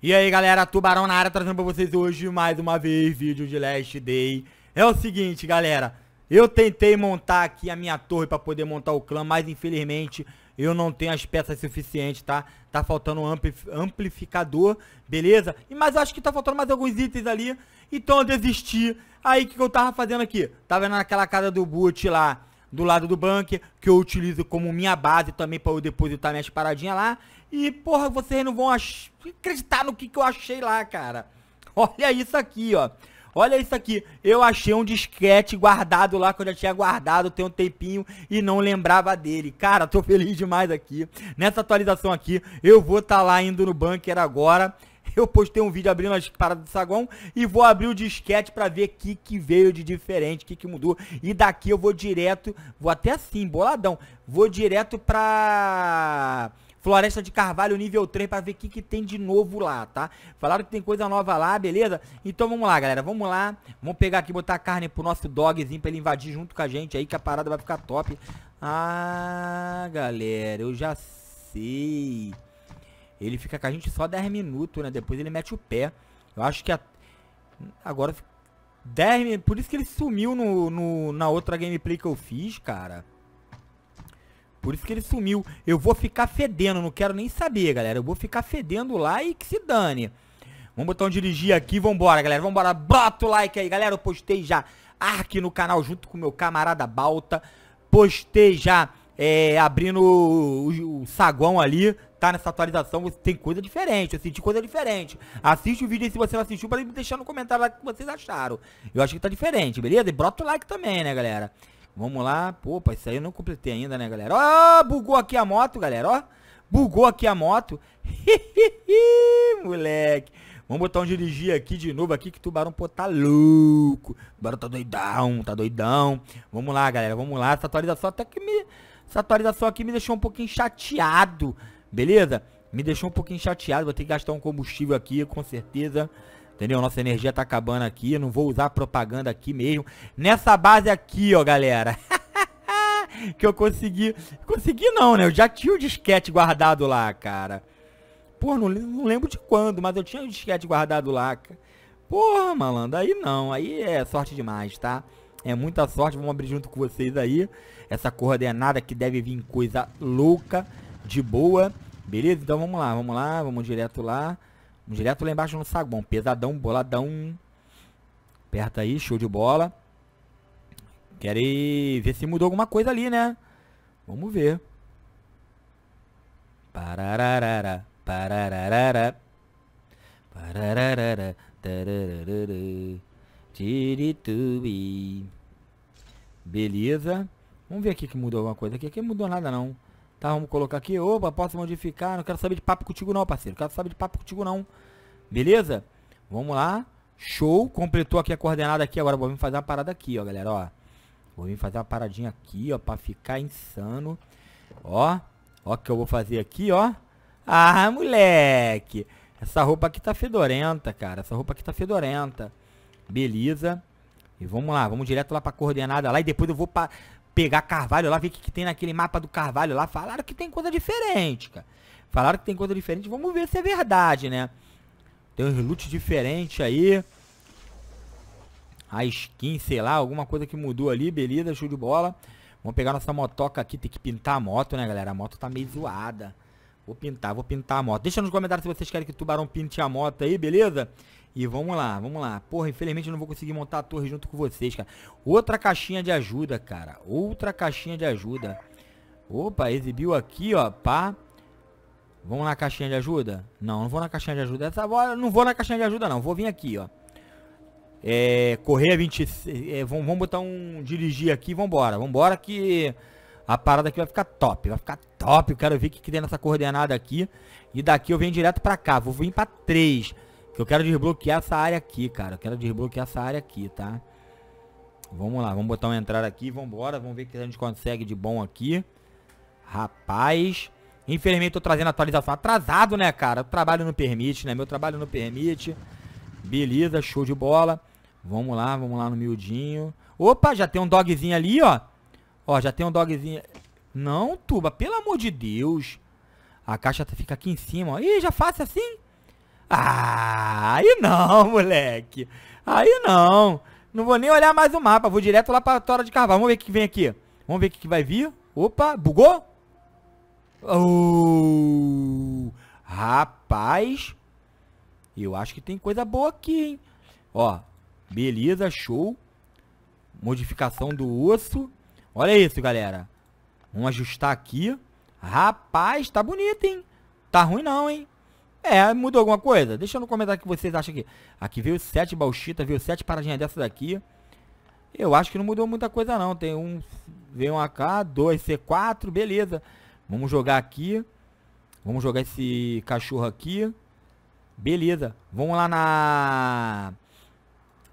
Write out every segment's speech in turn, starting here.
E aí galera, Tubarão na área trazendo pra vocês hoje mais uma vez vídeo de Last Day É o seguinte galera, eu tentei montar aqui a minha torre pra poder montar o clã, mas infelizmente eu não tenho as peças suficientes, tá? Tá faltando um amplificador, beleza? E, mas eu acho que tá faltando mais alguns itens ali, então eu desisti Aí o que, que eu tava fazendo aqui? Tava naquela casa do boot lá do lado do bunker, que eu utilizo como minha base também para eu depositar minhas paradinhas lá. E, porra, vocês não vão acreditar no que, que eu achei lá, cara. Olha isso aqui, ó. Olha isso aqui, eu achei um disquete guardado lá, que eu já tinha guardado tem um tempinho e não lembrava dele. Cara, tô feliz demais aqui. Nessa atualização aqui, eu vou estar tá lá indo no bunker agora eu postei um vídeo abrindo as paradas do saguão e vou abrir o disquete para ver o que, que veio de diferente, o que, que mudou. E daqui eu vou direto, vou até assim, boladão, vou direto pra Floresta de Carvalho nível 3 para ver o que, que tem de novo lá, tá? Falaram que tem coisa nova lá, beleza? Então vamos lá, galera, vamos lá. Vamos pegar aqui, botar a carne pro nosso dogzinho pra ele invadir junto com a gente aí, que a parada vai ficar top. Ah, galera, eu já sei. Ele fica com a gente só 10 minutos, né? Depois ele mete o pé. Eu acho que a... agora 10 minutos. Por isso que ele sumiu no, no, na outra gameplay que eu fiz, cara. Por isso que ele sumiu. Eu vou ficar fedendo, não quero nem saber, galera. Eu vou ficar fedendo lá e que se dane. Vamos botar um dirigir aqui, vambora, galera. Vambora, bota o like aí, galera. Eu postei já Ark no canal junto com meu camarada Balta. Postei já é, abrindo o, o, o saguão ali tá nessa atualização, você tem coisa diferente, eu senti coisa diferente. Assiste o vídeo aí se você não assistiu, para me deixar no comentário lá o que vocês acharam. Eu acho que tá diferente, beleza? E brota o like também, né, galera? Vamos lá. Pô, isso aí eu não completei ainda, né, galera? Ó, bugou aqui a moto, galera, ó. Bugou aqui a moto. moleque. Vamos botar um dirigir aqui de novo aqui que tubarão pô tá louco. O tubarão tá doidão, tá doidão. Vamos lá, galera, vamos lá. Essa atualização até que me essa atualização aqui me deixou um pouquinho chateado. Beleza? Me deixou um pouquinho chateado, vou ter que gastar um combustível aqui, com certeza. Entendeu? Nossa energia tá acabando aqui, não vou usar propaganda aqui mesmo. Nessa base aqui, ó, galera. que eu consegui... Consegui não, né? Eu já tinha o disquete guardado lá, cara. Pô, não, não lembro de quando, mas eu tinha o disquete guardado lá, cara. Porra, malandro, aí não, aí é sorte demais, tá? É muita sorte, vamos abrir junto com vocês aí. Essa coordenada que deve vir coisa louca de boa. Beleza? Então vamos lá, vamos lá, vamos direto lá. Vamos direto lá embaixo no saguão. Pesadão, boladão. Aperta aí, show de bola. Quero ver se mudou alguma coisa ali, né? Vamos ver. Parararara, parararara. Parararara, tarararara. Tiritubi. Beleza. Vamos ver aqui que mudou alguma coisa. Aqui, aqui não mudou nada, não. Tá, vamos colocar aqui. Opa, posso modificar. Não quero saber de papo contigo não, parceiro. Não quero saber de papo contigo não. Beleza? Vamos lá. Show. Completou aqui a coordenada aqui. Agora vou vir fazer uma parada aqui, ó, galera. Ó. Vou vir fazer uma paradinha aqui, ó. Pra ficar insano. Ó. Ó o que eu vou fazer aqui, ó. Ah, moleque. Essa roupa aqui tá fedorenta, cara. Essa roupa aqui tá fedorenta. Beleza. E vamos lá. Vamos direto lá pra coordenada lá. E depois eu vou pra pegar Carvalho lá, ver o que, que tem naquele mapa do Carvalho lá. Falaram que tem coisa diferente, cara. Falaram que tem coisa diferente, vamos ver se é verdade, né? Tem uns loot diferente aí. A skin, sei lá, alguma coisa que mudou ali, beleza, show de bola. Vamos pegar nossa motoca aqui, tem que pintar a moto, né, galera? A moto tá meio zoada. Vou pintar, vou pintar a moto. Deixa nos comentários se vocês querem que o Tubarão pinte a moto aí, beleza? E vamos lá, vamos lá. Porra, infelizmente eu não vou conseguir montar a torre junto com vocês, cara. Outra caixinha de ajuda, cara. Outra caixinha de ajuda. Opa, exibiu aqui, ó, pá. Vamos na caixinha de ajuda? Não, não vou na caixinha de ajuda. Essa hora não vou na caixinha de ajuda, não. Vou vir aqui, ó. É, correr 26. É, vamos, vamos botar um dirigir aqui. Vambora, vambora que a parada aqui vai ficar top. Vai ficar top. Eu quero ver o que, que tem nessa coordenada aqui. E daqui eu venho direto pra cá. Vou vir pra 3. Eu quero desbloquear essa área aqui, cara. Eu quero desbloquear essa área aqui, tá? Vamos lá, vamos botar uma entrada aqui, vambora. Vamos ver o que a gente consegue de bom aqui. Rapaz. Infelizmente tô trazendo atualização atrasado, né, cara? O trabalho não permite, né? Meu trabalho não permite. Beleza, show de bola. Vamos lá, vamos lá no miudinho. Opa, já tem um dogzinho ali, ó. Ó, já tem um dogzinho. Não, Tuba, pelo amor de Deus. A caixa fica aqui em cima, ó. Ih, já faço assim? Ah, Aí não, moleque. Aí não. Não vou nem olhar mais o mapa. Vou direto lá pra Tora de Carvalho. Vamos ver o que vem aqui. Vamos ver o que vai vir. Opa, bugou? Oh, rapaz. Eu acho que tem coisa boa aqui, hein? Ó, beleza, show. Modificação do osso. Olha isso, galera. Vamos ajustar aqui. Rapaz, tá bonito, hein? Tá ruim não, hein? É, mudou alguma coisa? Deixa no comentário o que vocês acham aqui. Aqui veio sete bauxita, veio sete paradinhas dessa daqui. Eu acho que não mudou muita coisa não. Tem um, veio um AK, dois C4, beleza. Vamos jogar aqui. Vamos jogar esse cachorro aqui. Beleza. Vamos lá na...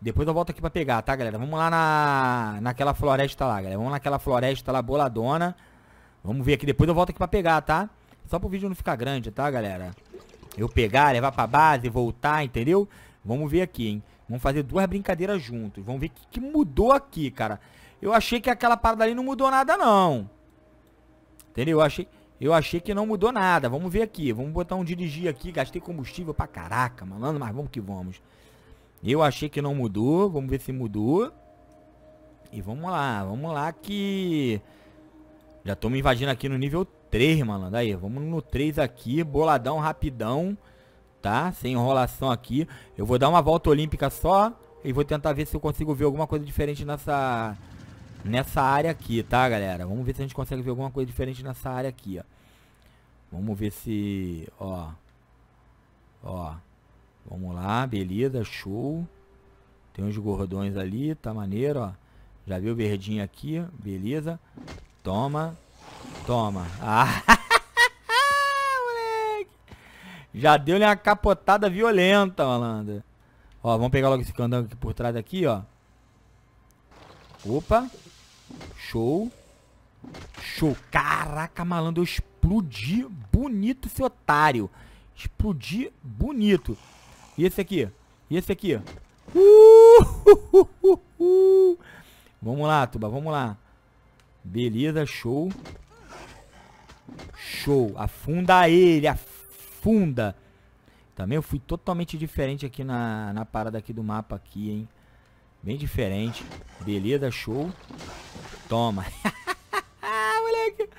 Depois eu volto aqui pra pegar, tá, galera? Vamos lá na... naquela floresta lá, galera. Vamos naquela floresta lá, boladona. Vamos ver aqui. Depois eu volto aqui pra pegar, tá? Só pro vídeo não ficar grande, tá, galera? Eu pegar, levar pra base, voltar, entendeu? Vamos ver aqui, hein? Vamos fazer duas brincadeiras juntos. Vamos ver o que, que, mudou aqui, cara. Eu achei que aquela parada ali não mudou nada, não. Entendeu? Eu achei, eu achei que não mudou nada. Vamos ver aqui. Vamos botar um dirigir aqui. Gastei combustível pra caraca, malandro. Mas vamos que vamos. Eu achei que não mudou. Vamos ver se mudou. E vamos lá. Vamos lá que... Já tô me invadindo aqui no nível 3, malandro. Aí, vamos no 3 aqui, boladão, rapidão, tá? Sem enrolação aqui. Eu vou dar uma volta olímpica só e vou tentar ver se eu consigo ver alguma coisa diferente nessa, nessa área aqui, tá, galera? Vamos ver se a gente consegue ver alguma coisa diferente nessa área aqui, ó. Vamos ver se, ó. Ó. Vamos lá, beleza, show. Tem uns gordões ali, tá maneiro, ó. Já viu o verdinho aqui, beleza. Toma, Toma. Ah, moleque. Já deu-lhe uma capotada violenta, malandro. Ó, vamos pegar logo esse candango aqui por trás daqui, ó. Opa. Show. Show. Caraca, malandro, eu explodi bonito esse otário. Explodi bonito. E esse aqui? E esse aqui? Uh, uh, uh, Vamos lá, Tuba, vamos lá. Beleza, show. Show. Afunda ele, afunda. Também eu fui totalmente diferente aqui na, na parada aqui do mapa aqui, hein. Bem diferente. Beleza, show. Toma. Moleque.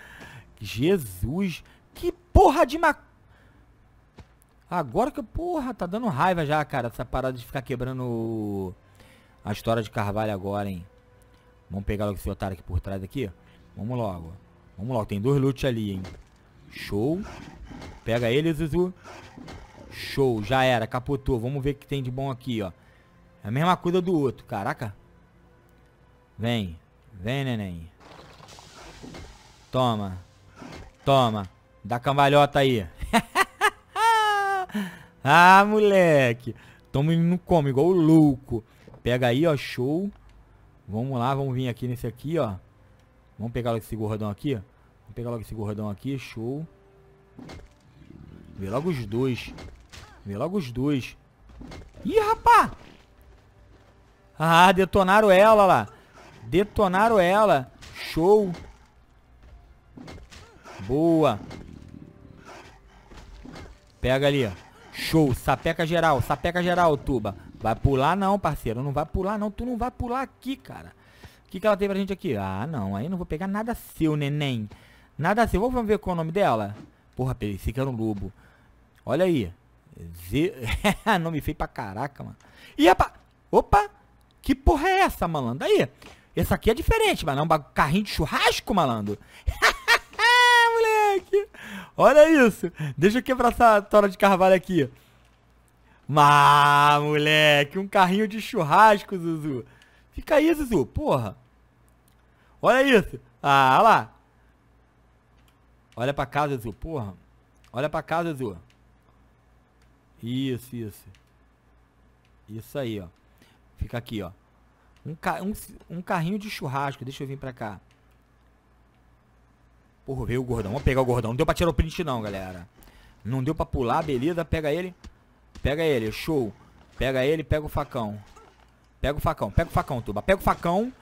Jesus. Que porra de ma... Agora que, porra, tá dando raiva já, cara, essa parada de ficar quebrando a história de Carvalho agora, hein. Vamos pegar logo esse otário aqui por trás aqui. Vamos logo. Vamos lá, ó, tem dois loot ali, hein. Show. Pega ele, Zuzu. Show, já era, capotou. Vamos ver o que tem de bom aqui, ó. É a mesma coisa do outro, caraca. Vem, vem, neném. Toma, toma. Dá cambalhota aí. ah, moleque. Toma e não come, igual o louco. Pega aí, ó, show. Vamos lá, vamos vir aqui nesse aqui, ó. Vamos pegar logo esse gordão aqui. Vamos pegar logo esse gordão aqui. Show. Vê logo os dois. Vê logo os dois. Ih, rapá! Ah, detonaram ela lá. Detonaram ela. Show. Boa. Pega ali, ó. Show. Sapeca geral. Sapeca geral, Tuba. Vai pular não, parceiro. Não vai pular não. Tu não vai pular aqui, cara. O que, que ela tem pra gente aqui? Ah, não. Aí não vou pegar nada seu, neném. Nada seu. Vamos ver qual é o nome dela? Porra, pensei que era um lobo. Olha aí. Z... nome feio pra caraca, mano. E epa... Opa! Que porra é essa, malandro? Aí. Essa aqui é diferente, mano. É um carrinho de churrasco, malandro. moleque. Olha isso. Deixa eu quebrar essa tora de carvalho aqui. Ah, moleque. Um carrinho de churrasco, Zuzu. Fica aí, Zuzu, porra. Olha isso. Ah, lá. Olha pra casa Zu, porra. Olha pra casa Zu. Isso, isso. Isso aí, ó. Fica aqui, ó. Um, ca um, um carrinho de churrasco. Deixa eu vir pra cá. Porra, veio o gordão. Vamos pegar o gordão. Não deu pra tirar o print não, galera. Não deu pra pular, beleza. Pega ele. Pega ele, show. Pega ele, pega o facão. Pega o facão, pega o facão, Tuba. Pega o facão.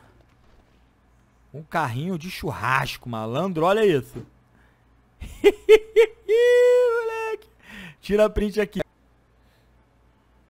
Um carrinho de churrasco, malandro. Olha isso. Moleque. Tira a print aqui.